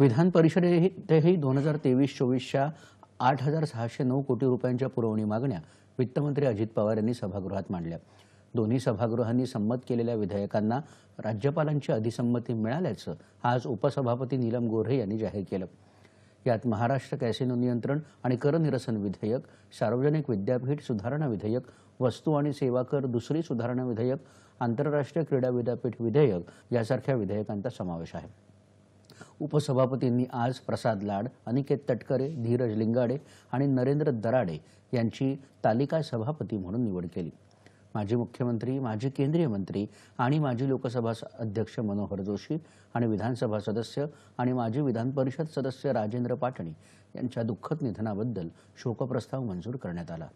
विधान परिषदेतही दोन हजार तेवीस चोवीसच्या आठ हजार सहाशे नऊ कोटी रुपयांच्या पुरवणी मागण्या वित्तमंत्री अजित पवार यांनी सभागृहात मांडल्या दोन्ही सभागृहांनी संमत केलेल्या विधेयकांना राज्यपालांची अधिसंमती मिळाल्याचं आज उपसभापती नीलम गोऱ्हे यांनी जाहीर केलं यात महाराष्ट्र कॅसिनो नियंत्रण आणि करनिरसन विधेयक सार्वजनिक विद्यापीठ सुधारणा विधेयक वस्तू आणि सेवा कर दुसरी सुधारणा विधेयक आंतरराष्ट्रीय क्रीडा विद्यापीठ विधेयक यासारख्या विधेयकांचा समावेश आहे उपसभापतींनी आज प्रसाद लाड अनिकेत तटकरे धीरज लिंगाडे आणि नरेंद्र दराडे यांची तालिका सभापती म्हणून निवड केली माजी मुख्यमंत्री माजी केंद्रीय मंत्री आणि माजी लोकसभा अध्यक्ष मनोहर जोशी आणि विधानसभा सदस्य आणि माजी विधानपरिषद सदस्य राजेंद्र पाटणी यांच्या दुःखद निधनाबद्दल शोकप्रस्ताव मंजूर करण्यात आला